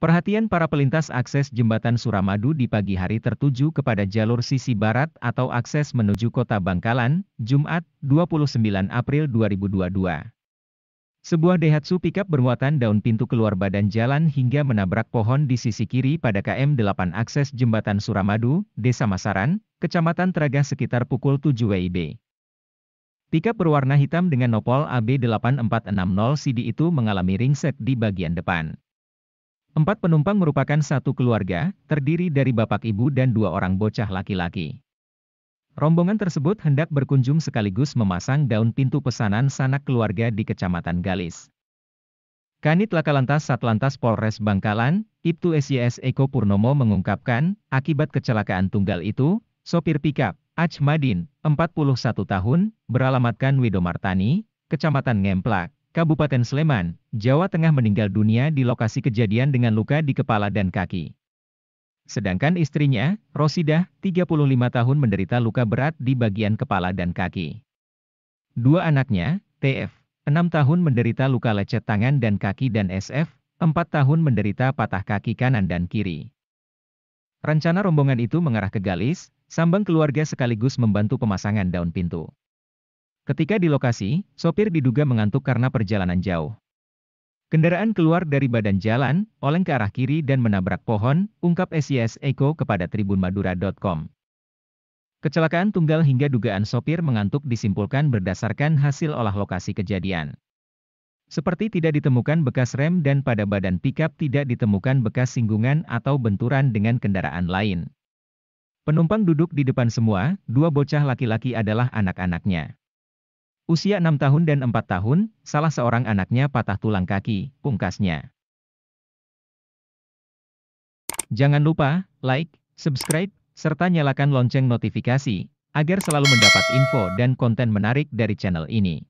Perhatian para pelintas akses jembatan Suramadu di pagi hari tertuju kepada jalur sisi barat atau akses menuju kota Bangkalan, Jumat, 29 April 2022. Sebuah Daihatsu pickup bermuatan daun pintu keluar badan jalan hingga menabrak pohon di sisi kiri pada KM 8 akses jembatan Suramadu, Desa Masaran, Kecamatan Teragah sekitar pukul 7 WIB. Pickup berwarna hitam dengan nopol AB8460CD itu mengalami ringset di bagian depan. Empat penumpang merupakan satu keluarga, terdiri dari bapak ibu dan dua orang bocah laki-laki. Rombongan tersebut hendak berkunjung sekaligus memasang daun pintu pesanan sanak keluarga di Kecamatan Galis. Kanit Laka Lantas Satlantas Polres Bangkalan, Ibtu SYS Eko Purnomo mengungkapkan, akibat kecelakaan tunggal itu, sopir pikap, Ajmadin, 41 tahun, beralamatkan Widomartani, Kecamatan Ngemplak, Kabupaten Sleman, Jawa Tengah meninggal dunia di lokasi kejadian dengan luka di kepala dan kaki. Sedangkan istrinya, Rosidah, 35 tahun menderita luka berat di bagian kepala dan kaki. Dua anaknya, TF, 6 tahun menderita luka lecet tangan dan kaki dan SF, 4 tahun menderita patah kaki kanan dan kiri. Rencana rombongan itu mengarah ke Galis, sambang keluarga sekaligus membantu pemasangan daun pintu. Ketika di lokasi, sopir diduga mengantuk karena perjalanan jauh. Kendaraan keluar dari badan jalan, oleng ke arah kiri dan menabrak pohon, ungkap SIS Eko kepada tribunmadura.com. Kecelakaan tunggal hingga dugaan sopir mengantuk disimpulkan berdasarkan hasil olah lokasi kejadian. Seperti tidak ditemukan bekas rem dan pada badan pickup tidak ditemukan bekas singgungan atau benturan dengan kendaraan lain. Penumpang duduk di depan semua, dua bocah laki-laki adalah anak-anaknya. Usia 6 tahun dan 4 tahun, salah seorang anaknya patah tulang kaki, pungkasnya. Jangan lupa, like, subscribe, serta nyalakan lonceng notifikasi, agar selalu mendapat info dan konten menarik dari channel ini.